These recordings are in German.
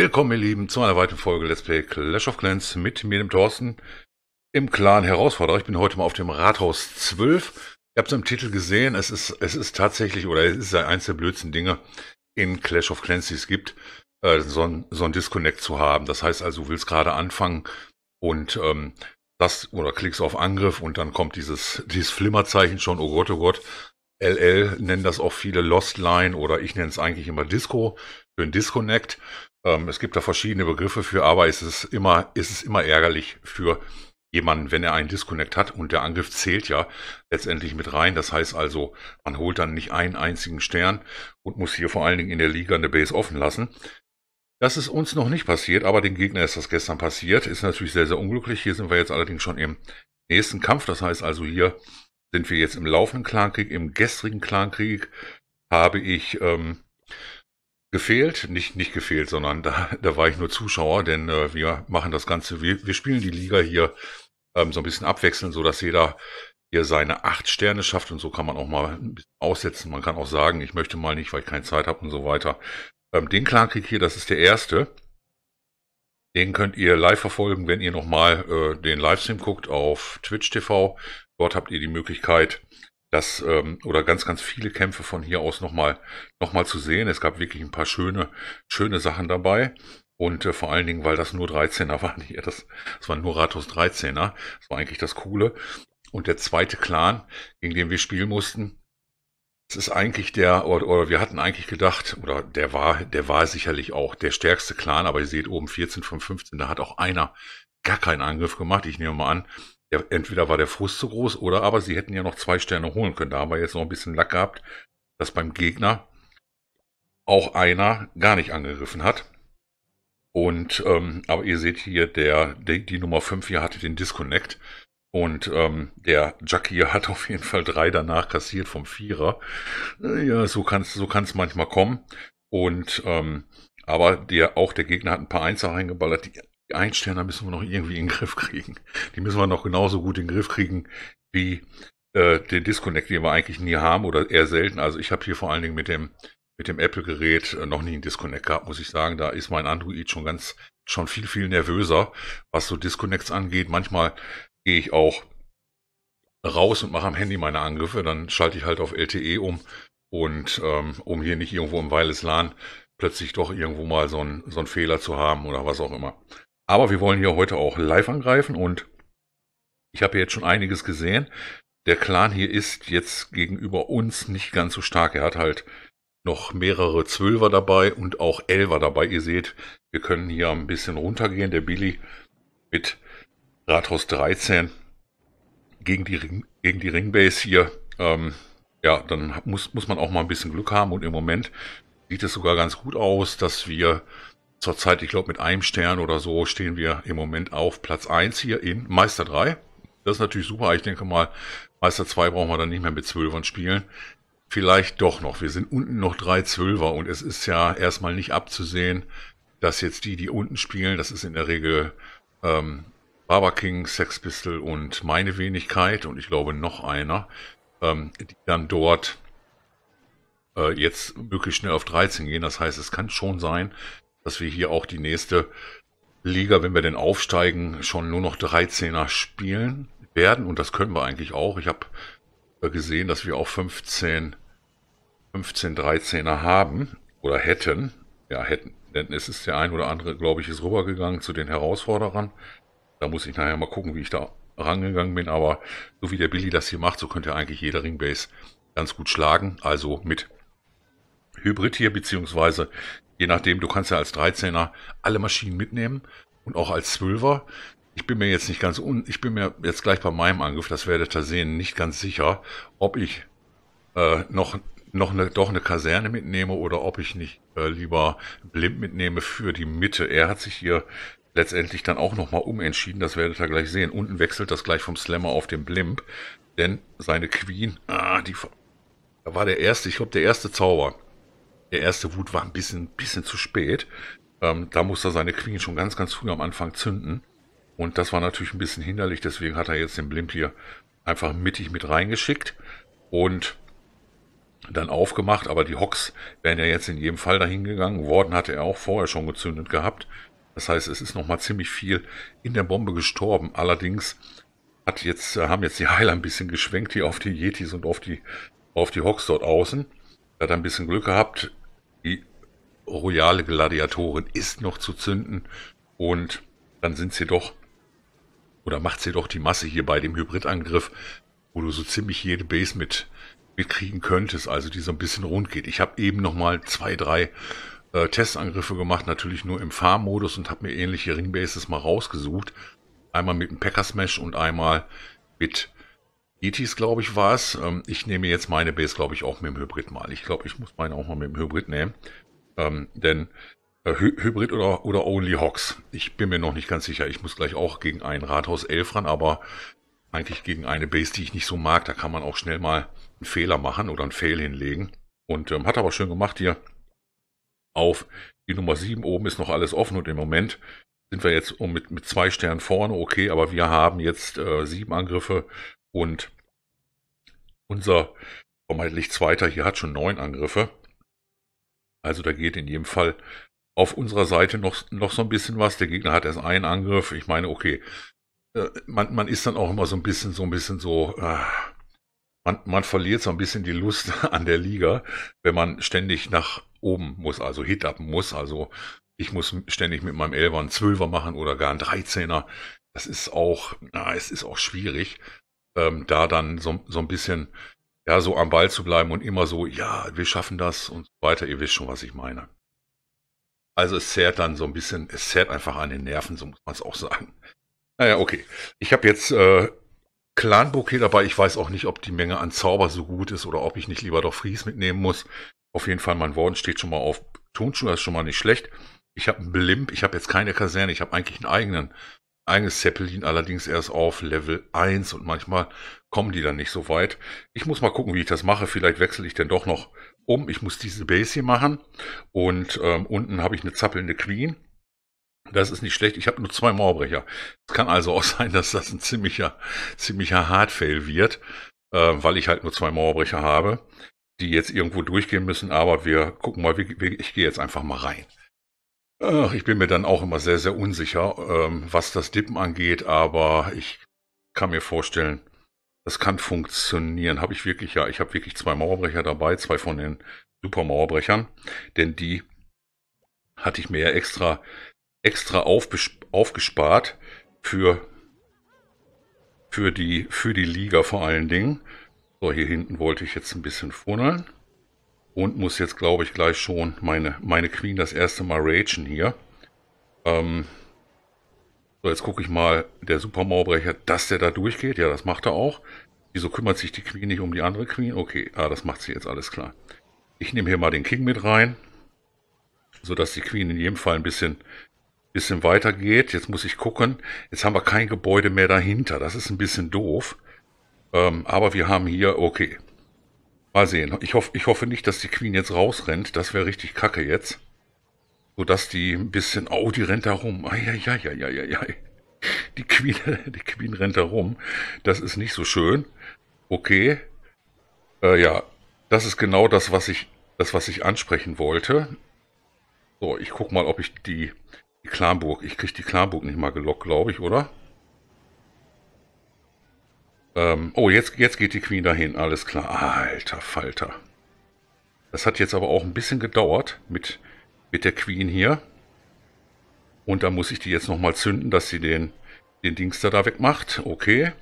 Willkommen, ihr Lieben, zu einer weiteren Folge Let's Play Clash of Clans mit mir, dem Thorsten, im Clan Herausforderer. Ich bin heute mal auf dem Rathaus 12. Ihr habt es im Titel gesehen, es ist, es ist tatsächlich, oder es ist eins der blödsten Dinge in Clash of Clans, die es gibt, äh, so, ein, so ein Disconnect zu haben. Das heißt also, du willst gerade anfangen und ähm, das, oder klickst auf Angriff und dann kommt dieses, dieses Flimmerzeichen schon, oh Gott, oh Gott. LL nennen das auch viele Lost Line oder ich nenne es eigentlich immer Disco für ein Disconnect. Ähm, es gibt da verschiedene Begriffe für, aber es ist immer, es immer ärgerlich für jemanden, wenn er einen Disconnect hat und der Angriff zählt ja letztendlich mit rein. Das heißt also, man holt dann nicht einen einzigen Stern und muss hier vor allen Dingen in der Liga eine Base offen lassen. Das ist uns noch nicht passiert, aber dem Gegner ist das gestern passiert. Ist natürlich sehr, sehr unglücklich. Hier sind wir jetzt allerdings schon im nächsten Kampf. Das heißt also, hier sind wir jetzt im laufenden Clankrieg. Im gestrigen Clankrieg habe ich ähm, gefehlt, nicht, nicht gefehlt, sondern da, da war ich nur Zuschauer, denn äh, wir machen das Ganze, wir, wir spielen die Liga hier ähm, so ein bisschen abwechselnd, so dass jeder hier seine acht Sterne schafft und so kann man auch mal ein bisschen aussetzen. Man kann auch sagen, ich möchte mal nicht, weil ich keine Zeit habe und so weiter. Ähm, den clan hier, das ist der erste. Den könnt ihr live verfolgen, wenn ihr nochmal äh, den Livestream guckt auf Twitch TV. Dort habt ihr die Möglichkeit, das ähm, oder ganz, ganz viele Kämpfe von hier aus nochmal noch mal zu sehen. Es gab wirklich ein paar schöne, schöne Sachen dabei. Und äh, vor allen Dingen, weil das nur 13er waren hier. Das, das waren nur Ratos 13er. Das war eigentlich das Coole. Und der zweite Clan, gegen den wir spielen mussten, es ist eigentlich der, oder, oder, wir hatten eigentlich gedacht, oder der war, der war sicherlich auch der stärkste Clan, aber ihr seht oben 14 von 15, da hat auch einer gar keinen Angriff gemacht. Ich nehme mal an, ja, entweder war der Frust zu groß oder aber sie hätten ja noch zwei Sterne holen können. Da haben wir jetzt noch ein bisschen Lack gehabt, dass beim Gegner auch einer gar nicht angegriffen hat. Und ähm, aber ihr seht hier, der, der, die Nummer 5 hier hatte den Disconnect. Und ähm, der Jackie hat auf jeden Fall drei danach kassiert vom Vierer. Äh, ja, so kann es so kann's manchmal kommen. Und ähm, aber der, auch der Gegner hat ein paar Einser reingeballert, die die Einsterner müssen wir noch irgendwie in den Griff kriegen. Die müssen wir noch genauso gut in den Griff kriegen wie äh, den Disconnect, den wir eigentlich nie haben oder eher selten. Also ich habe hier vor allen Dingen mit dem mit dem Apple-Gerät äh, noch nie einen Disconnect gehabt, muss ich sagen. Da ist mein Android schon ganz, schon viel, viel nervöser, was so Disconnects angeht. Manchmal gehe ich auch raus und mache am Handy meine Angriffe, dann schalte ich halt auf LTE um und ähm, um hier nicht irgendwo im Wireless LAN plötzlich doch irgendwo mal so einen so einen Fehler zu haben oder was auch immer. Aber wir wollen hier heute auch live angreifen und ich habe jetzt schon einiges gesehen. Der Clan hier ist jetzt gegenüber uns nicht ganz so stark. Er hat halt noch mehrere Zwölfer dabei und auch Elfer dabei. Ihr seht, wir können hier ein bisschen runtergehen. Der Billy mit Rathaus 13 gegen die, Ring, gegen die Ringbase hier. Ähm, ja, dann muss, muss man auch mal ein bisschen Glück haben und im Moment sieht es sogar ganz gut aus, dass wir zurzeit, ich glaube, mit einem Stern oder so stehen wir im Moment auf Platz 1 hier in Meister 3. Das ist natürlich super. Ich denke mal, Meister 2 brauchen wir dann nicht mehr mit Zwölfern spielen. Vielleicht doch noch. Wir sind unten noch drei Zwölfer und es ist ja erstmal nicht abzusehen, dass jetzt die, die unten spielen, das ist in der Regel ähm, Barber King, Sex Pistol und meine Wenigkeit und ich glaube noch einer, ähm, die dann dort äh, jetzt möglichst schnell auf 13 gehen. Das heißt, es kann schon sein, dass wir hier auch die nächste Liga, wenn wir denn aufsteigen, schon nur noch 13er spielen werden. Und das können wir eigentlich auch. Ich habe gesehen, dass wir auch 15, 15 13er haben oder hätten. Ja, hätten. Denn es ist der ein oder andere, glaube ich, ist rübergegangen zu den Herausforderern. Da muss ich nachher mal gucken, wie ich da rangegangen bin. Aber so wie der Billy das hier macht, so könnte eigentlich jeder Ringbase ganz gut schlagen. Also mit Hybrid hier, beziehungsweise Je nachdem, du kannst ja als 13er alle Maschinen mitnehmen und auch als 12er. Ich bin mir jetzt nicht ganz un, ich bin mir jetzt gleich bei meinem Angriff, das werdet ihr sehen, nicht ganz sicher, ob ich äh, noch noch eine, doch eine Kaserne mitnehme oder ob ich nicht äh, lieber blind mitnehme für die Mitte. Er hat sich hier letztendlich dann auch nochmal umentschieden, das werdet ihr gleich sehen. Unten wechselt das gleich vom Slammer auf den Blimp, denn seine Queen, ah, die da war der erste, ich glaube der erste Zauber. Der erste Wut war ein bisschen, bisschen zu spät. Ähm, da musste er seine Queen schon ganz, ganz früh am Anfang zünden. Und das war natürlich ein bisschen hinderlich, deswegen hat er jetzt den Blimp hier einfach mittig mit reingeschickt und dann aufgemacht. Aber die Hocks wären ja jetzt in jedem Fall dahin gegangen. Worden hatte er auch vorher schon gezündet gehabt. Das heißt, es ist nochmal ziemlich viel in der Bombe gestorben. Allerdings hat jetzt, äh, haben jetzt die Heiler ein bisschen geschwenkt hier auf die Yetis und auf die, auf die Hocks dort außen. Er hat ein bisschen Glück gehabt die royale Gladiatorin ist noch zu zünden und dann sind sie doch oder macht sie doch die Masse hier bei dem Hybridangriff, wo du so ziemlich jede Base mit mitkriegen könntest, also die so ein bisschen rund geht. Ich habe eben nochmal zwei, drei äh, Testangriffe gemacht, natürlich nur im Farm-Modus und habe mir ähnliche Ringbases mal rausgesucht. Einmal mit einem Packer-Smash und einmal mit ETs, glaube ich, war es. Ähm, ich nehme jetzt meine Base, glaube ich, auch mit dem Hybrid mal. Ich glaube, ich muss meine auch mal mit dem Hybrid nehmen. Ähm, denn äh, Hy Hybrid oder, oder Only Hawks. Ich bin mir noch nicht ganz sicher. Ich muss gleich auch gegen ein Rathaus 11 ran, aber eigentlich gegen eine Base, die ich nicht so mag. Da kann man auch schnell mal einen Fehler machen oder einen Fail hinlegen. Und ähm, hat aber schön gemacht hier. Auf die Nummer 7 oben ist noch alles offen und im Moment sind wir jetzt mit, mit zwei Sternen vorne, okay, aber wir haben jetzt äh, sieben Angriffe und unser vermeintlich Zweiter hier hat schon neun Angriffe. Also da geht in jedem Fall auf unserer Seite noch, noch so ein bisschen was. Der Gegner hat erst einen Angriff. Ich meine, okay, äh, man, man ist dann auch immer so ein bisschen, so ein bisschen so, äh, man, man verliert so ein bisschen die Lust an der Liga, wenn man ständig nach oben muss, also hit up muss. Also ich muss ständig mit meinem Elber einen Zwölfer machen oder gar einen Dreizehner. Das ist auch, na, es ist auch schwierig ähm, da dann so, so ein bisschen, ja, so am Ball zu bleiben und immer so, ja, wir schaffen das und so weiter. Ihr wisst schon, was ich meine. Also es zehrt dann so ein bisschen, es zehrt einfach an den Nerven, so muss man es auch sagen. Naja, okay. Ich habe jetzt äh, Clan-Bouquet dabei. Ich weiß auch nicht, ob die Menge an Zauber so gut ist oder ob ich nicht lieber doch Fries mitnehmen muss. Auf jeden Fall, mein Wort steht schon mal auf Tonschuh, das ist schon mal nicht schlecht. Ich habe einen Blimp, ich habe jetzt keine Kaserne, ich habe eigentlich einen eigenen eigentlich ist Zeppelin allerdings erst auf Level 1 und manchmal kommen die dann nicht so weit. Ich muss mal gucken, wie ich das mache. Vielleicht wechsle ich dann doch noch um. Ich muss diese Base hier machen und ähm, unten habe ich eine zappelnde Queen. Das ist nicht schlecht. Ich habe nur zwei Mauerbrecher. Es kann also auch sein, dass das ein ziemlicher, ziemlicher Hardfail wird, äh, weil ich halt nur zwei Mauerbrecher habe, die jetzt irgendwo durchgehen müssen. Aber wir gucken mal, ich gehe jetzt einfach mal rein. Ach, ich bin mir dann auch immer sehr, sehr unsicher, ähm, was das Dippen angeht, aber ich kann mir vorstellen, das kann funktionieren. Habe ich wirklich, ja, ich habe wirklich zwei Mauerbrecher dabei, zwei von den Supermauerbrechern, denn die hatte ich mir ja extra, extra aufgespart für, für, die, für die Liga vor allen Dingen. So, hier hinten wollte ich jetzt ein bisschen funneln und muss jetzt, glaube ich, gleich schon meine, meine Queen das erste Mal ragen hier. Ähm, so, jetzt gucke ich mal, der Supermauerbrecher, dass der da durchgeht. Ja, das macht er auch. Wieso kümmert sich die Queen nicht um die andere Queen? Okay, ah, das macht sie jetzt alles klar. Ich nehme hier mal den King mit rein, sodass die Queen in jedem Fall ein bisschen, bisschen weiter geht. Jetzt muss ich gucken. Jetzt haben wir kein Gebäude mehr dahinter. Das ist ein bisschen doof. Ähm, aber wir haben hier, okay, Mal sehen. Ich, hoffe, ich hoffe nicht, dass die Queen jetzt rausrennt. Das wäre richtig kacke jetzt. Sodass die ein bisschen... Oh, die rennt da rum. Eieieiei. Die Queen, die Queen rennt da rum. Das ist nicht so schön. Okay. Äh, ja, das ist genau das, was ich, das, was ich ansprechen wollte. So, ich guck mal, ob ich die, die Klamburg... Ich kriege die Klamburg nicht mal gelockt, glaube ich, oder? Ähm, oh, jetzt, jetzt geht die Queen dahin, alles klar. Alter Falter. Das hat jetzt aber auch ein bisschen gedauert mit, mit der Queen hier. Und da muss ich die jetzt nochmal zünden, dass sie den, den Dingster da wegmacht. Okay.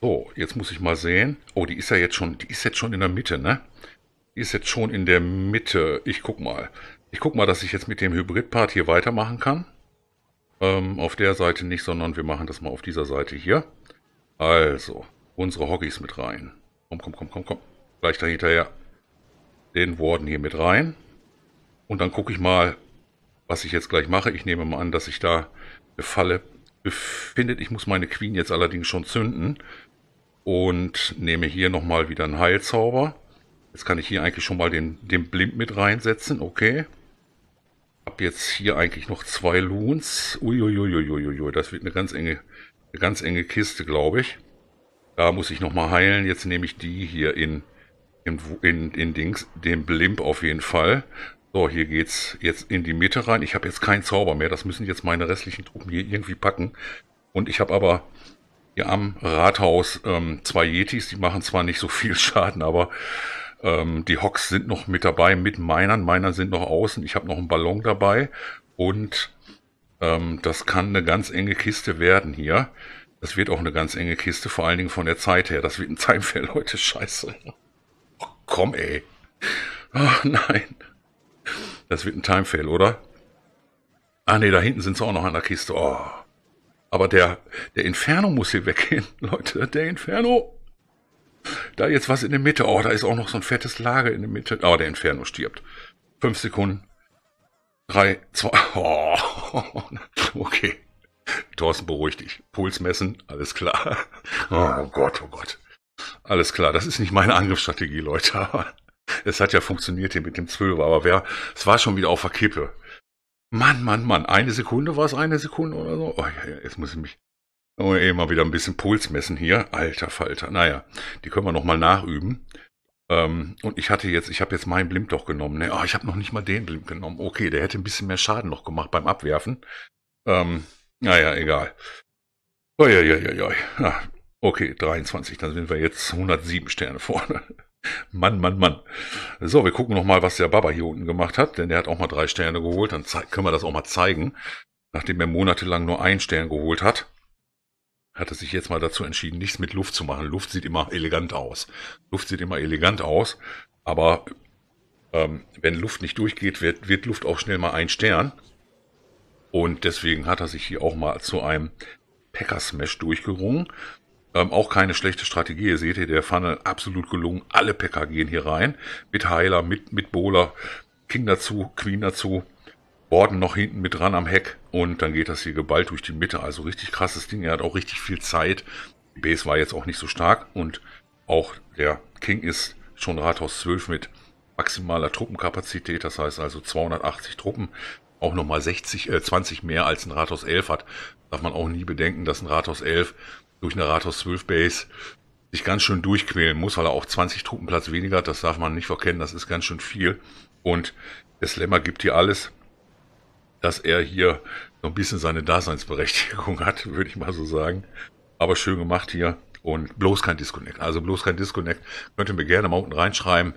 So, jetzt muss ich mal sehen. Oh, die ist ja jetzt schon, die ist jetzt schon in der Mitte, ne? Die ist jetzt schon in der Mitte. Ich guck mal. Ich guck mal, dass ich jetzt mit dem Hybrid-Part hier weitermachen kann. Ähm, auf der Seite nicht, sondern wir machen das mal auf dieser Seite hier. Also, unsere Hoggies mit rein. Komm, komm, komm, komm, komm. Gleich dahinterher den Worden hier mit rein. Und dann gucke ich mal, was ich jetzt gleich mache. Ich nehme mal an, dass ich da eine Falle befindet. Ich muss meine Queen jetzt allerdings schon zünden. Und nehme hier nochmal wieder einen Heilzauber. Jetzt kann ich hier eigentlich schon mal den, den Blind mit reinsetzen. Okay. Hab jetzt hier eigentlich noch zwei Loons. Uiuiuiuiui, das wird eine ganz enge eine ganz enge Kiste, glaube ich. Da muss ich nochmal heilen. Jetzt nehme ich die hier in, in, in, in Dings, den Blimp auf jeden Fall. So, hier geht's jetzt in die Mitte rein. Ich habe jetzt keinen Zauber mehr. Das müssen jetzt meine restlichen Truppen hier irgendwie packen. Und ich habe aber hier am Rathaus ähm, zwei Yetis. Die machen zwar nicht so viel Schaden, aber ähm, die Hocks sind noch mit dabei, mit Minern. Miner sind noch außen. Ich habe noch einen Ballon dabei und ähm, das kann eine ganz enge Kiste werden hier. Das wird auch eine ganz enge Kiste, vor allen Dingen von der Zeit her. Das wird ein Zeitfair, Leute, scheiße. Oh, komm, ey. Ach, nein. Das wird ein Timefail, oder? Ah ne, da hinten sind sie auch noch an der Kiste. Oh. Aber der, der Inferno muss hier weggehen, Leute. Der Inferno. Da jetzt was in der Mitte. Oh, da ist auch noch so ein fettes Lager in der Mitte. Oh, der Inferno stirbt. Fünf Sekunden. 3, 2, oh, okay. Thorsten, beruhig dich. Puls messen, alles klar. Oh Gott, oh Gott. Alles klar, das ist nicht meine Angriffsstrategie, Leute. Es hat ja funktioniert hier mit dem 12, aber wer, es war schon wieder auf der Kippe. Mann, Mann, Mann, eine Sekunde war es, eine Sekunde oder so. Oh, ja, jetzt muss ich mich oh, eh mal wieder ein bisschen Puls messen hier. Alter Falter. Naja, die können wir nochmal nachüben. Ähm, und ich hatte jetzt, ich habe jetzt meinen Blimp doch genommen. Ne? Oh, ich habe noch nicht mal den Blimp genommen. Okay, der hätte ein bisschen mehr Schaden noch gemacht beim Abwerfen. Ähm, naja, egal. Oh, ja, ja, ja, ja. Ah, okay, 23, dann sind wir jetzt 107 Sterne vorne. Mann, Mann, Mann. So, wir gucken nochmal, was der Baba hier unten gemacht hat, denn der hat auch mal drei Sterne geholt. Dann können wir das auch mal zeigen, nachdem er monatelang nur einen Stern geholt hat hat er sich jetzt mal dazu entschieden, nichts mit Luft zu machen. Luft sieht immer elegant aus. Luft sieht immer elegant aus, aber ähm, wenn Luft nicht durchgeht, wird, wird Luft auch schnell mal ein Stern. Und deswegen hat er sich hier auch mal zu einem Packer-Smash durchgerungen. Ähm, auch keine schlechte Strategie. Ihr seht hier, der Funnel absolut gelungen. Alle Packer gehen hier rein. Mit Heiler, mit, mit Bowler, King dazu, Queen dazu. Orden noch hinten mit dran am Heck und dann geht das hier geballt durch die Mitte. Also richtig krasses Ding. Er hat auch richtig viel Zeit. Die Base war jetzt auch nicht so stark und auch der King ist schon Rathaus 12 mit maximaler Truppenkapazität. Das heißt also 280 Truppen. Auch nochmal 60, äh, 20 mehr als ein Rathaus 11 hat. Darf man auch nie bedenken, dass ein Rathaus 11 durch eine Rathaus 12 Base sich ganz schön durchquälen muss, weil er auch 20 Truppenplatz weniger hat. Das darf man nicht verkennen. Das ist ganz schön viel. Und der Slammer gibt hier alles dass er hier so ein bisschen seine Daseinsberechtigung hat, würde ich mal so sagen. Aber schön gemacht hier und bloß kein Disconnect. Also bloß kein Disconnect. Könnt ihr mir gerne mal unten reinschreiben,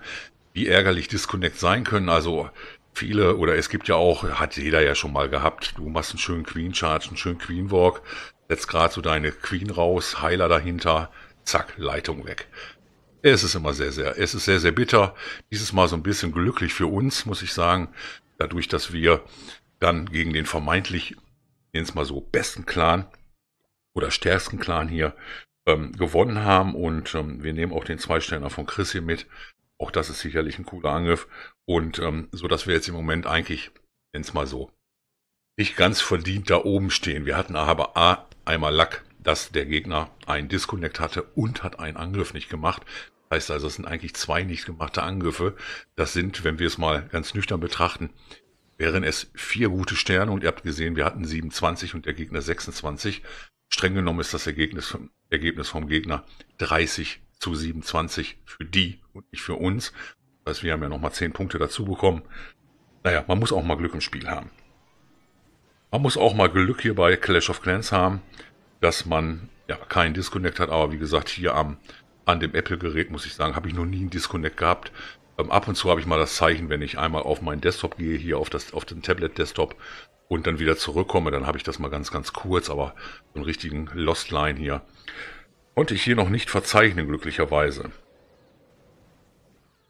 wie ärgerlich Disconnect sein können. Also viele oder es gibt ja auch, hat jeder ja schon mal gehabt, du machst einen schönen Queen-Charge, einen schönen Queen-Walk, setzt gerade so deine Queen raus, Heiler dahinter, zack, Leitung weg. Es ist immer sehr, sehr, es ist sehr, sehr bitter. Dieses Mal so ein bisschen glücklich für uns, muss ich sagen, dadurch, dass wir dann gegen den vermeintlich, nennen es mal so, besten Clan oder stärksten Clan hier ähm, gewonnen haben. Und ähm, wir nehmen auch den Zweisterner von Chris hier mit. Auch das ist sicherlich ein cooler Angriff. Und ähm, so, dass wir jetzt im Moment eigentlich, nennen es mal so, nicht ganz verdient da oben stehen. Wir hatten aber A, einmal Lack, dass der Gegner einen Disconnect hatte und hat einen Angriff nicht gemacht. Heißt also, es sind eigentlich zwei nicht gemachte Angriffe. Das sind, wenn wir es mal ganz nüchtern betrachten, Wären es vier gute Sterne und ihr habt gesehen, wir hatten 27 und der Gegner 26. Streng genommen ist das Ergebnis vom, Ergebnis vom Gegner 30 zu 27 für die und nicht für uns. Das heißt, wir haben ja nochmal 10 Punkte dazu bekommen. Naja, man muss auch mal Glück im Spiel haben. Man muss auch mal Glück hier bei Clash of Clans haben, dass man ja keinen Disconnect hat. Aber wie gesagt, hier am, an dem Apple-Gerät muss ich sagen, habe ich noch nie einen Disconnect gehabt. Ähm, ab und zu habe ich mal das Zeichen, wenn ich einmal auf meinen Desktop gehe, hier auf, das, auf den Tablet-Desktop und dann wieder zurückkomme, dann habe ich das mal ganz, ganz kurz, aber so einen richtigen Lost Line hier. Konnte ich hier noch nicht verzeichnen, glücklicherweise.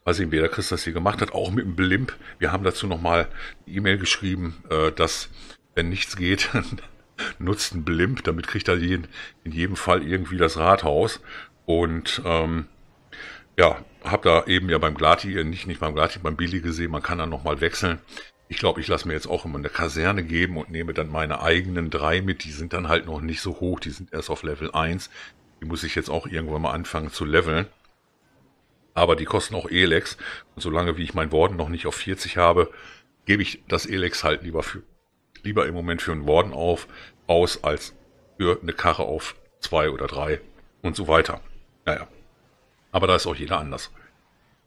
Weiß ich, wer der Chris das hier gemacht hat, auch mit dem Blimp. Wir haben dazu nochmal eine E-Mail geschrieben, äh, dass, wenn nichts geht, nutzt ein Blimp, damit kriegt er jeden, in jedem Fall irgendwie das Rathaus. Und ähm, ja, habe da eben ja beim Glati, äh, nicht, nicht beim Glati, beim Billy gesehen, man kann dann nochmal wechseln. Ich glaube, ich lasse mir jetzt auch immer eine Kaserne geben und nehme dann meine eigenen drei mit. Die sind dann halt noch nicht so hoch, die sind erst auf Level 1. Die muss ich jetzt auch irgendwann mal anfangen zu leveln. Aber die kosten auch Elex. Und solange wie ich mein Warden noch nicht auf 40 habe, gebe ich das Elex halt lieber, für, lieber im Moment für einen Warden auf, aus, als für eine Karre auf 2 oder 3 und so weiter. Naja. Aber da ist auch jeder anders.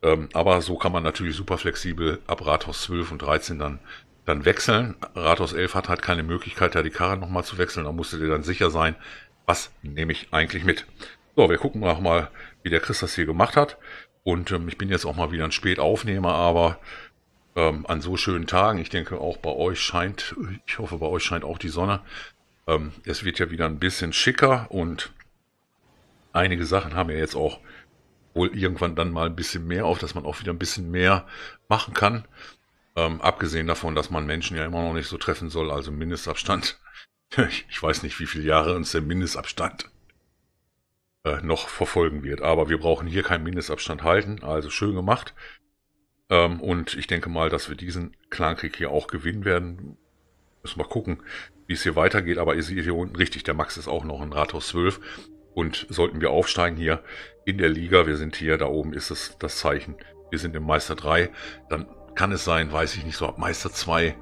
Ähm, aber so kann man natürlich super flexibel ab Rathaus 12 und 13 dann, dann wechseln. Rathaus 11 hat halt keine Möglichkeit, da die Karre nochmal zu wechseln. Da musst du dir dann sicher sein, was nehme ich eigentlich mit. So, wir gucken auch mal, wie der Chris das hier gemacht hat. Und ähm, ich bin jetzt auch mal wieder ein Spätaufnehmer, aber ähm, an so schönen Tagen, ich denke auch bei euch scheint, ich hoffe bei euch scheint auch die Sonne. Ähm, es wird ja wieder ein bisschen schicker und einige Sachen haben ja jetzt auch wohl irgendwann dann mal ein bisschen mehr auf, dass man auch wieder ein bisschen mehr machen kann. Ähm, abgesehen davon, dass man Menschen ja immer noch nicht so treffen soll, also Mindestabstand. ich weiß nicht, wie viele Jahre uns der Mindestabstand äh, noch verfolgen wird. Aber wir brauchen hier keinen Mindestabstand halten, also schön gemacht. Ähm, und ich denke mal, dass wir diesen Clankrieg hier auch gewinnen werden. Müssen wir gucken, wie es hier weitergeht. Aber ihr seht hier unten richtig, der Max ist auch noch in Rathaus 12. Und sollten wir aufsteigen hier, in der Liga, wir sind hier, da oben ist es das Zeichen, wir sind im Meister 3, dann kann es sein, weiß ich nicht, so ab Meister 2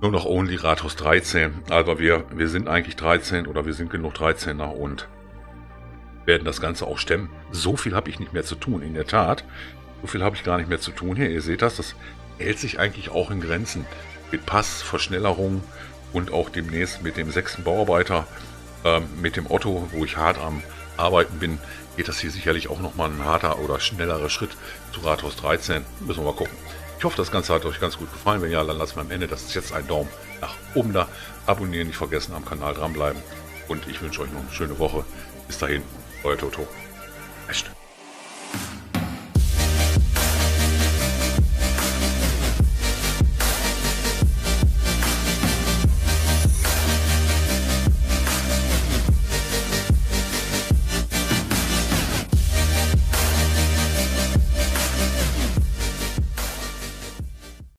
nur noch Only Rathaus 13. aber wir, wir sind eigentlich 13 oder wir sind genug 13er und werden das Ganze auch stemmen. So viel habe ich nicht mehr zu tun, in der Tat. So viel habe ich gar nicht mehr zu tun hier. Ihr seht das, das hält sich eigentlich auch in Grenzen. Mit Pass, Verschnellerung und auch demnächst mit dem sechsten Bauarbeiter, ähm, mit dem Otto, wo ich hart am Arbeiten bin, geht das hier sicherlich auch nochmal ein harter oder schnellerer Schritt zu Rathaus 13. Müssen wir mal gucken. Ich hoffe, das Ganze hat euch ganz gut gefallen. Wenn ja, dann lasst mir am Ende. Das ist jetzt ein Daumen nach oben da. Abonnieren nicht vergessen, am Kanal dranbleiben. Und ich wünsche euch noch eine schöne Woche. Bis dahin, euer Toto. Echt.